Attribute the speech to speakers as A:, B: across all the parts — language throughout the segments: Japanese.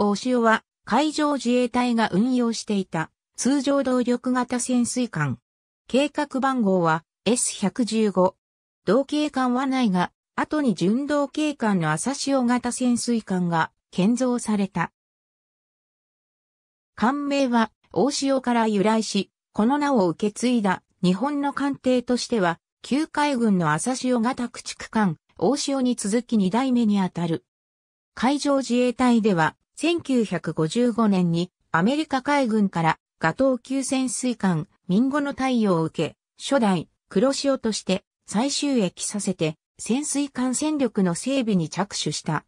A: 大潮は海上自衛隊が運用していた通常動力型潜水艦。計画番号は S115。同型艦はないが、後に巡同警艦の朝潮型潜水艦が建造された。艦名は大潮から由来し、この名を受け継いだ日本の艦艇としては、旧海軍の朝潮型駆逐艦、大潮に続き2代目にあたる。海上自衛隊では、1955年にアメリカ海軍からガトー級潜水艦ミンゴの太陽を受け、初代黒潮として最終駅させて潜水艦戦力の整備に着手した。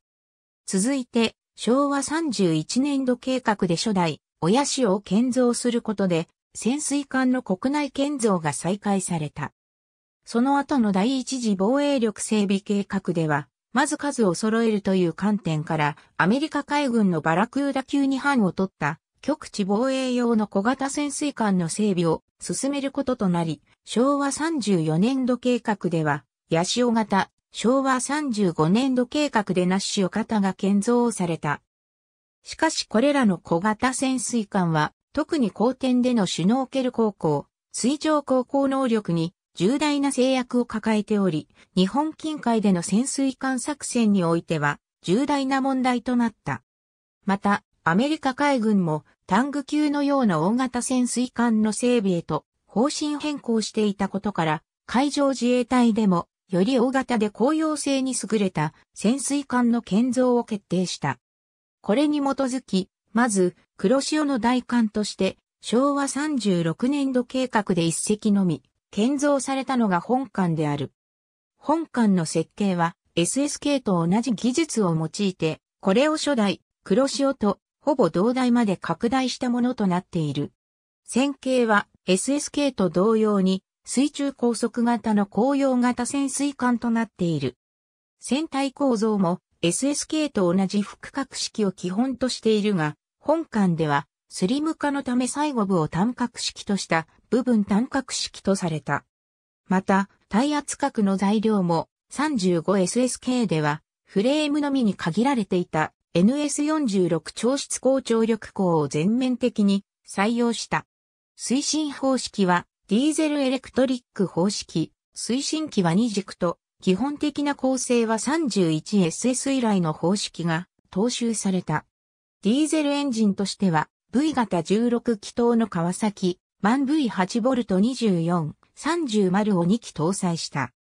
A: 続いて昭和31年度計画で初代親潮を建造することで潜水艦の国内建造が再開された。その後の第一次防衛力整備計画では、まず数を揃えるという観点から、アメリカ海軍のバラクーダ級に班を取った極地防衛用の小型潜水艦の整備を進めることとなり、昭和34年度計画では、八潮型、昭和35年度計画でナッシオ型が建造された。しかしこれらの小型潜水艦は、特に後天でのシュノーケル航行、水上航行能力に重大な制約を抱えており、日本近海での潜水艦作戦においては重大な問題となった。また、アメリカ海軍もタング級のような大型潜水艦の整備へと方針変更していたことから、海上自衛隊でもより大型で公用性に優れた潜水艦の建造を決定した。これに基づき、まず、黒潮の大艦として、昭和36年度計画で一隻のみ、建造されたのが本館である。本館の設計は SSK と同じ技術を用いて、これを初代、黒潮とほぼ同大まで拡大したものとなっている。線形は SSK と同様に水中高速型の紅葉型潜水艦となっている。船体構造も SSK と同じ複角式を基本としているが、本館ではスリム化のため最後部を単角式とした部分単角式とされた。また、耐圧角の材料も 35SSK ではフレームのみに限られていた NS46 超質高張力鋼を全面的に採用した。推進方式はディーゼルエレクトリック方式、推進機は2軸と基本的な構成は 31SS 以来の方式が踏襲された。ディーゼルエンジンとしては V 型16気筒の川崎万 V8V24、30を2機搭載した。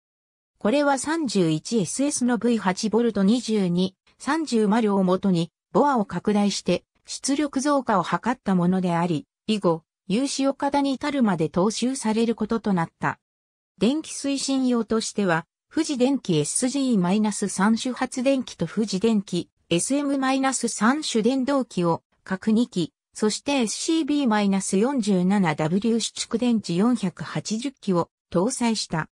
A: これは 31SS の V8V22、30をもとに、ボアを拡大して出力増加を図ったものであり、以後、有志岡田に至るまで踏襲されることとなった。電気推進用としては、富士電機 SG-3 種発電機と富士電機 SM-3 種電動機を各2機そして SCB-47W 蓄電池480機を搭載した。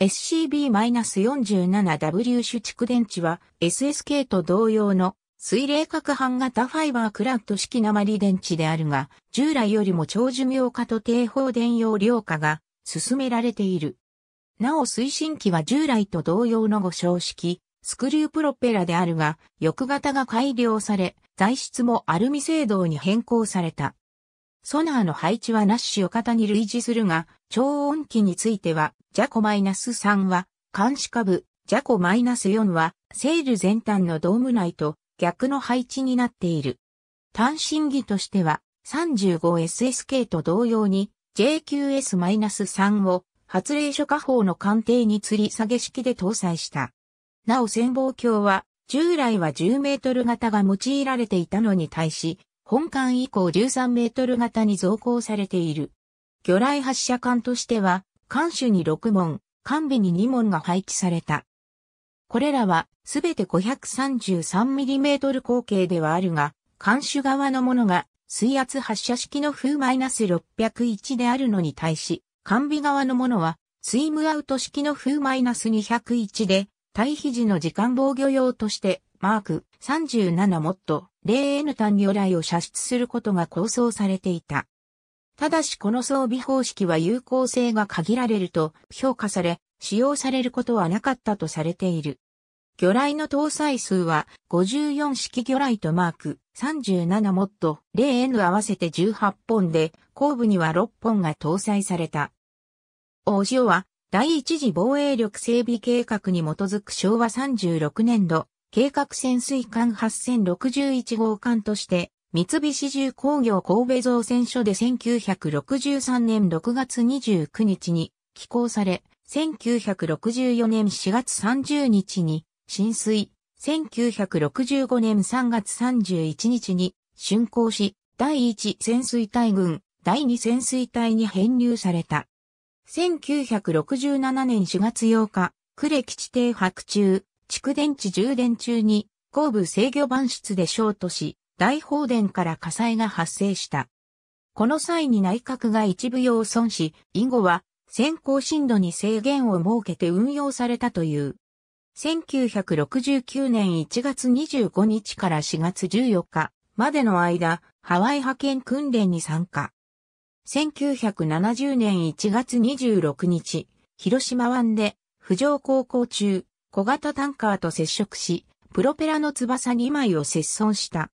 A: SCB-47W 主蓄電池は SSK と同様の水冷核板型ファイバークラッド式鉛電池であるが、従来よりも長寿命化と低放電容量化が進められている。なお推進機は従来と同様のご照式、スクリュープロペラであるが、翼型が改良され、材質もアルミ製造に変更された。ソナーの配置はナッシュ型に類似するが、超音機については、ジャコ -3 は、監視下部、ジャコ -4 は、セール全端のドーム内と逆の配置になっている。単身儀としては、35SSK と同様に、JQS-3 を、発令所下方の艦艇に吊り下げ式で搭載した。なお潜望鏡は、従来は10メートル型が用いられていたのに対し、本館以降13メートル型に増行されている。魚雷発射艦としては、艦首に6門、艦尾に2門が配置された。これらはすべて 533mm 口径ではあるが、艦首側のものが水圧発射式の風 -601 であるのに対し、艦尾側のものはスイムアウト式の風 -201 で対比時の時間防御用として、マーク37モット、0N 単魚雷を射出することが構想されていた。ただしこの装備方式は有効性が限られると評価され、使用されることはなかったとされている。魚雷の搭載数は54式魚雷とマーク37モッド 0N 合わせて18本で後部には6本が搭載された。大塩は第一次防衛力整備計画に基づく昭和36年度、計画潜水艦8061号艦として、三菱重工業神戸造船所で1963年6月29日に寄港され、1964年4月30日に浸水、1965年3月31日に竣工し、第一潜水隊群、第二潜水隊に編入された。1967年4月8日、呉基地停泊中、蓄電池充電中に、後部制御板室でショートし、大放電から火災が発生した。この際に内閣が一部用損し、以後は先行深度に制限を設けて運用されたという。1969年1月25日から4月14日までの間、ハワイ派遣訓練に参加。1970年1月26日、広島湾で浮上航行中、小型タンカーと接触し、プロペラの翼2枚を接損した。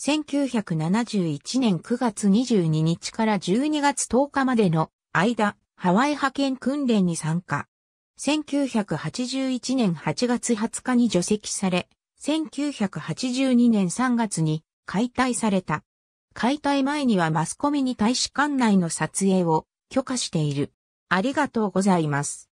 A: 1971年9月22日から12月10日までの間、ハワイ派遣訓練に参加。1981年8月20日に除籍され、1982年3月に解体された。解体前にはマスコミに大使館内の撮影を許可している。ありがとうございます。